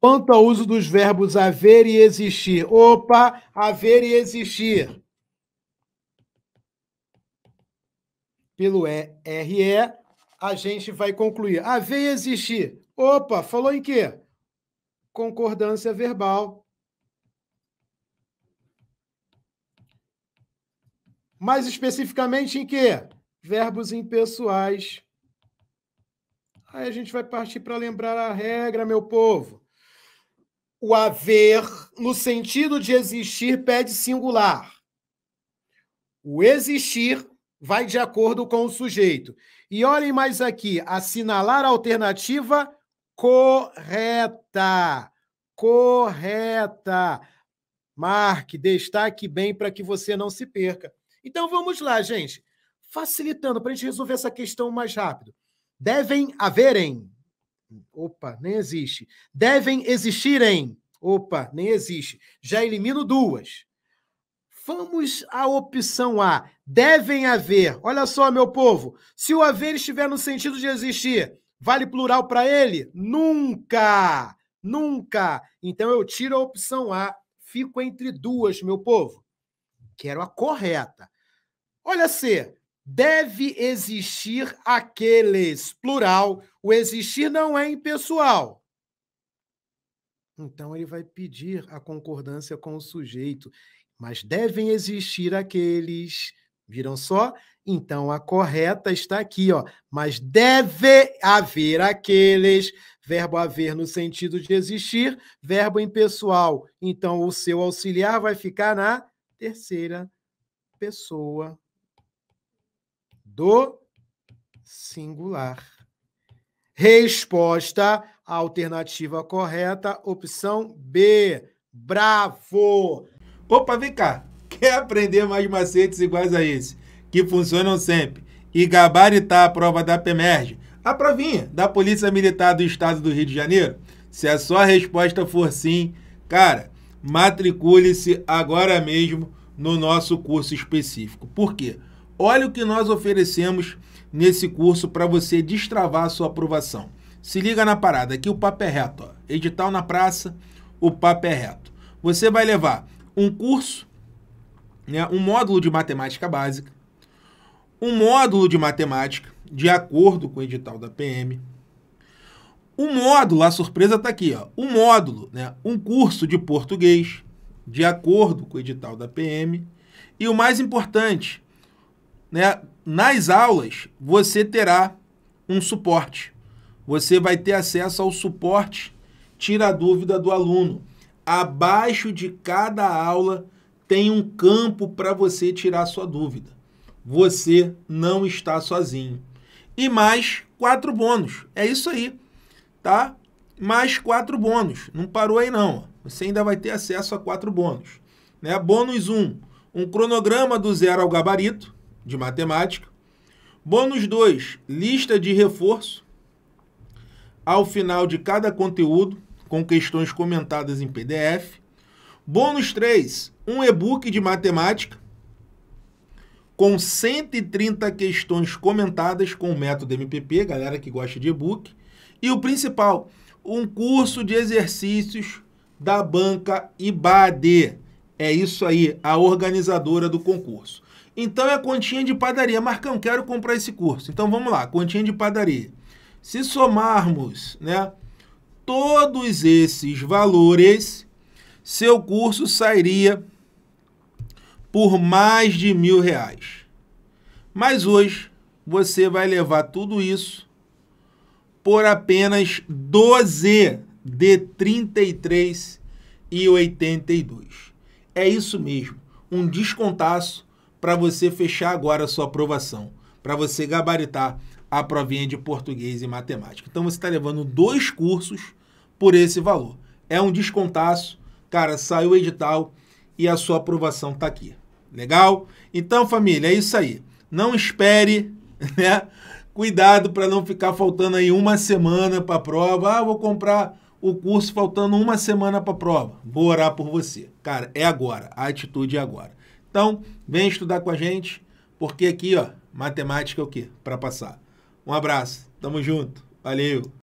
Quanto ao uso dos verbos haver e existir. Opa, haver e existir. Pelo e, RE, a gente vai concluir. Haver e existir. Opa, falou em quê? Concordância verbal. Mais especificamente em quê? Verbos impessoais. Aí a gente vai partir para lembrar a regra, meu povo. O haver, no sentido de existir, pede singular. O existir vai de acordo com o sujeito. E olhem mais aqui: assinalar a alternativa correta. Correta. Marque, destaque bem para que você não se perca. Então vamos lá, gente. Facilitando para a gente resolver essa questão mais rápido. Devem haverem Opa, nem existe. Devem existirem. Opa, nem existe. Já elimino duas. Vamos à opção A. Devem haver. Olha só, meu povo. Se o haver estiver no sentido de existir, vale plural para ele? Nunca! Nunca! Então eu tiro a opção A, fico entre duas, meu povo. Quero a correta. Olha C deve existir aqueles, plural. O existir não é impessoal. Então ele vai pedir a concordância com o sujeito, mas devem existir aqueles, viram só? Então a correta está aqui, ó, mas deve haver aqueles, verbo haver no sentido de existir, verbo impessoal. Então o seu auxiliar vai ficar na terceira pessoa do singular. Resposta alternativa correta, opção B. Bravo! Opa, vem cá. Quer aprender mais macetes iguais a esse, que funcionam sempre, e gabaritar a prova da PEMERG, a provinha da Polícia Militar do Estado do Rio de Janeiro? Se a sua resposta for sim, cara, matricule-se agora mesmo no nosso curso específico. Por quê? Olha o que nós oferecemos nesse curso para você destravar a sua aprovação. Se liga na parada, aqui o papo é reto. Ó. Edital na praça, o papo é reto. Você vai levar um curso, né, um módulo de matemática básica, um módulo de matemática, de acordo com o edital da PM, um módulo, a surpresa está aqui, ó, um módulo, né, um curso de português, de acordo com o edital da PM, e o mais importante, né, nas aulas você terá um suporte. Você vai ter acesso ao suporte Tira a dúvida do aluno. Abaixo de cada aula tem um campo para você tirar sua dúvida. Você não está sozinho. E mais quatro bônus. É isso aí, tá? Mais quatro bônus. Não parou aí não. Você ainda vai ter acesso a quatro bônus. Né? Bônus 1, um, um cronograma do zero ao gabarito de matemática. Bônus 2, lista de reforço. Ao final de cada conteúdo, com questões comentadas em PDF. Bônus 3, um e-book de matemática com 130 questões comentadas com o método MPP, galera que gosta de e-book. E o principal, um curso de exercícios da banca IBAD. É isso aí, a organizadora do concurso. Então é a continha de padaria. Marcão, quero comprar esse curso. Então vamos lá, continha de padaria. Se somarmos né, todos esses valores, seu curso sairia por mais de mil reais. Mas hoje você vai levar tudo isso por apenas 12 de 33 e 82. É isso mesmo, um descontaço para você fechar agora a sua aprovação, para você gabaritar a provinha de português e matemática. Então você está levando dois cursos por esse valor. É um descontaço, cara, saiu o edital e a sua aprovação está aqui. Legal? Então, família, é isso aí. Não espere, né? Cuidado para não ficar faltando aí uma semana para a prova. Ah, vou comprar o curso faltando uma semana para a prova. Vou orar por você. Cara, é agora. A atitude é agora. Então, vem estudar com a gente, porque aqui, ó, matemática é o quê? Para passar. Um abraço, tamo junto, valeu!